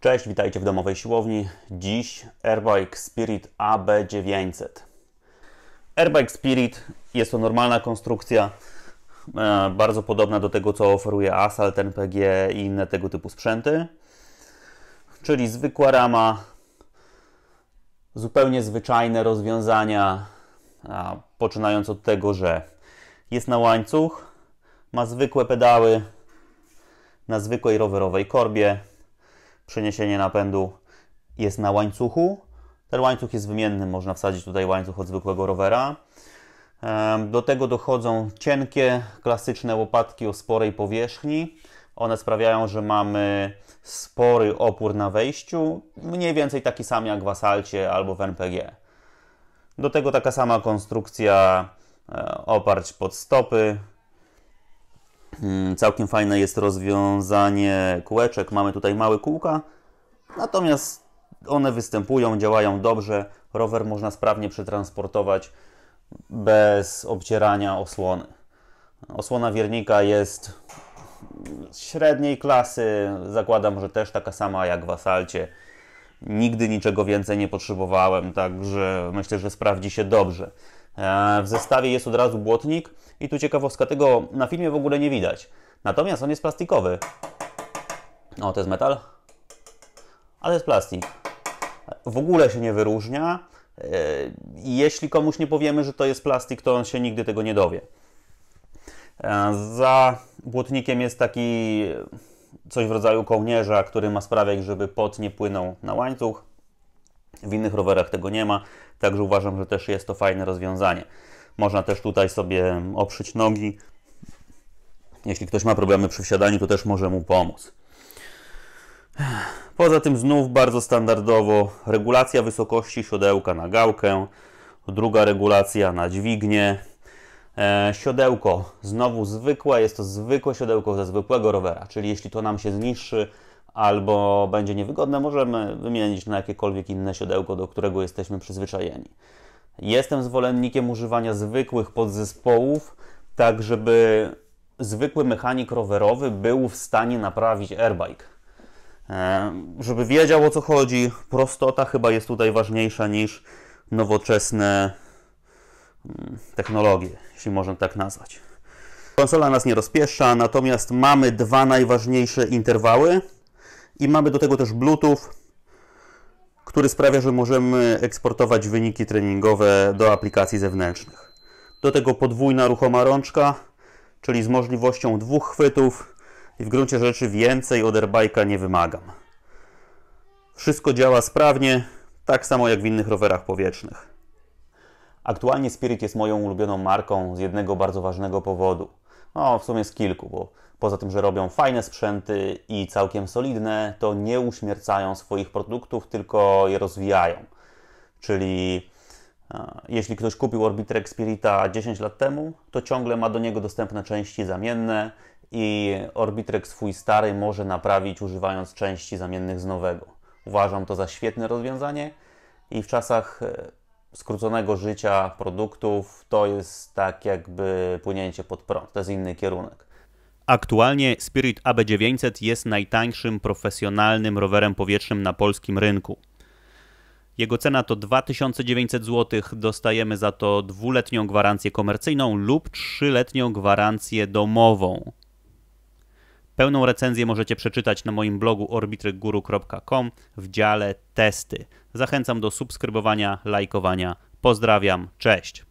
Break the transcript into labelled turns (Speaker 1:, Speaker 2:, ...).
Speaker 1: Cześć, witajcie w domowej siłowni. Dziś Airbike Spirit AB900. Airbike Spirit jest to normalna konstrukcja, e, bardzo podobna do tego, co oferuje Asal, NPG i inne tego typu sprzęty. Czyli zwykła rama, zupełnie zwyczajne rozwiązania, poczynając od tego, że jest na łańcuch, ma zwykłe pedały na zwykłej rowerowej korbie, przeniesienie napędu jest na łańcuchu. Ten łańcuch jest wymienny, można wsadzić tutaj łańcuch od zwykłego rowera. Do tego dochodzą cienkie, klasyczne łopatki o sporej powierzchni. One sprawiają, że mamy spory opór na wejściu, mniej więcej taki sam jak w Asalcie albo w NPG. Do tego taka sama konstrukcja e, oparć pod stopy, Mm, całkiem fajne jest rozwiązanie kółeczek. Mamy tutaj małe kółka, natomiast one występują, działają dobrze. Rower można sprawnie przetransportować bez obcierania osłony. Osłona wiernika jest średniej klasy. Zakładam, że też taka sama jak w asalcie. Nigdy niczego więcej nie potrzebowałem, także myślę, że sprawdzi się dobrze. E, w zestawie jest od razu błotnik i tu ciekawostka, tego na filmie w ogóle nie widać. Natomiast on jest plastikowy. O, to jest metal, ale jest plastik. W ogóle się nie wyróżnia. E, jeśli komuś nie powiemy, że to jest plastik, to on się nigdy tego nie dowie. E, za błotnikiem jest taki coś w rodzaju kołnierza, który ma sprawiać, żeby pot nie płynął na łańcuch. W innych rowerach tego nie ma, także uważam, że też jest to fajne rozwiązanie. Można też tutaj sobie oprzeć nogi. Jeśli ktoś ma problemy przy wsiadaniu, to też może mu pomóc. Poza tym znów bardzo standardowo regulacja wysokości siodełka na gałkę, druga regulacja na dźwignię. E, siodełko znowu zwykłe, jest to zwykłe siodełko ze zwykłego rowera, czyli jeśli to nam się zniszczy, albo będzie niewygodne, możemy wymienić na jakiekolwiek inne siodełko, do którego jesteśmy przyzwyczajeni. Jestem zwolennikiem używania zwykłych podzespołów, tak żeby zwykły mechanik rowerowy był w stanie naprawić airbike. E, żeby wiedział o co chodzi, prostota chyba jest tutaj ważniejsza niż nowoczesne mm, technologie, jeśli można tak nazwać. Konsola nas nie rozpieszcza, natomiast mamy dwa najważniejsze interwały i mamy do tego też Bluetooth, który sprawia, że możemy eksportować wyniki treningowe do aplikacji zewnętrznych. Do tego podwójna ruchoma rączka, czyli z możliwością dwóch chwytów i w gruncie rzeczy więcej od airbike'a nie wymagam. Wszystko działa sprawnie, tak samo jak w innych rowerach powietrznych. Aktualnie Spirit jest moją ulubioną marką z jednego bardzo ważnego powodu – no, w sumie z kilku, bo poza tym, że robią fajne sprzęty i całkiem solidne, to nie uśmiercają swoich produktów, tylko je rozwijają. Czyli e, jeśli ktoś kupił Orbiter Spirita 10 lat temu, to ciągle ma do niego dostępne części zamienne i Orbitrek swój stary może naprawić używając części zamiennych z nowego. Uważam to za świetne rozwiązanie i w czasach e, skróconego życia produktów to jest tak jakby płynięcie pod prąd, to jest inny kierunek. Aktualnie Spirit AB900 jest najtańszym profesjonalnym rowerem powietrznym na polskim rynku. Jego cena to 2900 zł. Dostajemy za to dwuletnią gwarancję komercyjną lub trzyletnią gwarancję domową. Pełną recenzję możecie przeczytać na moim blogu orbitryguru.com w dziale testy. Zachęcam do subskrybowania, lajkowania. Pozdrawiam, cześć!